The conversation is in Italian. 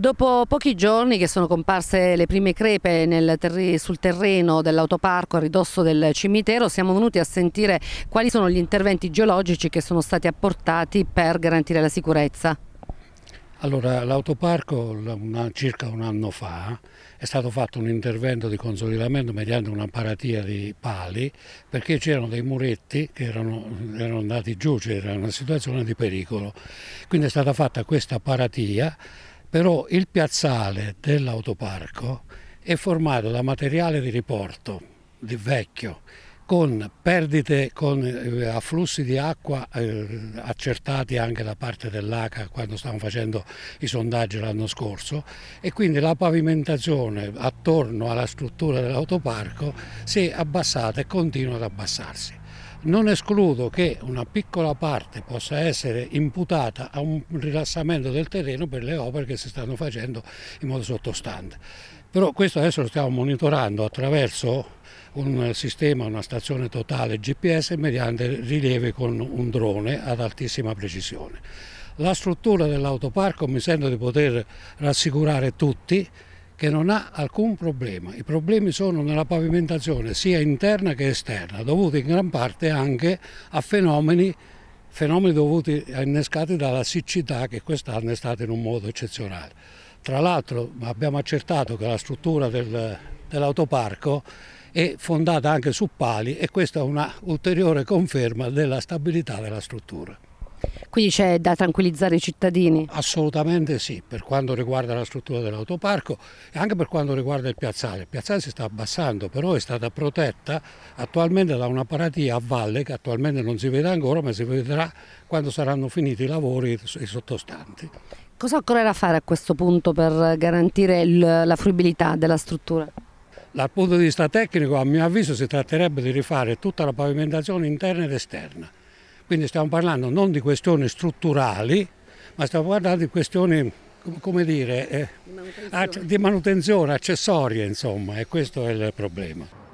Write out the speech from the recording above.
Dopo pochi giorni che sono comparse le prime crepe ter sul terreno dell'autoparco a ridosso del cimitero, siamo venuti a sentire quali sono gli interventi geologici che sono stati apportati per garantire la sicurezza. Allora, l'autoparco circa un anno fa è stato fatto un intervento di consolidamento mediante una paratia di pali perché c'erano dei muretti che erano, erano andati giù, c'era una situazione di pericolo. Quindi è stata fatta questa paratia però il piazzale dell'autoparco è formato da materiale di riporto, di vecchio, con perdite, con eh, afflussi di acqua eh, accertati anche da parte dell'ACA quando stavamo facendo i sondaggi l'anno scorso e quindi la pavimentazione attorno alla struttura dell'autoparco si è abbassata e continua ad abbassarsi. Non escludo che una piccola parte possa essere imputata a un rilassamento del terreno per le opere che si stanno facendo in modo sottostante. Però questo adesso lo stiamo monitorando attraverso un sistema, una stazione totale GPS mediante rilievi con un drone ad altissima precisione. La struttura dell'autoparco mi sento di poter rassicurare tutti che non ha alcun problema. I problemi sono nella pavimentazione sia interna che esterna, dovuti in gran parte anche a fenomeni, fenomeni dovuti, innescati dalla siccità che quest'anno è stata in un modo eccezionale. Tra l'altro abbiamo accertato che la struttura del, dell'autoparco è fondata anche su pali e questa è una ulteriore conferma della stabilità della struttura. Quindi c'è da tranquillizzare i cittadini? Assolutamente sì, per quanto riguarda la struttura dell'autoparco e anche per quanto riguarda il piazzale. Il piazzale si sta abbassando, però è stata protetta attualmente da una paratia a valle che attualmente non si vede ancora, ma si vedrà quando saranno finiti i lavori i sottostanti. Cosa occorrerà fare a questo punto per garantire il, la fruibilità della struttura? Dal punto di vista tecnico, a mio avviso, si tratterebbe di rifare tutta la pavimentazione interna ed esterna. Quindi stiamo parlando non di questioni strutturali, ma stiamo parlando di questioni come dire, eh, di, manutenzione. di manutenzione accessorie, insomma, e questo è il problema.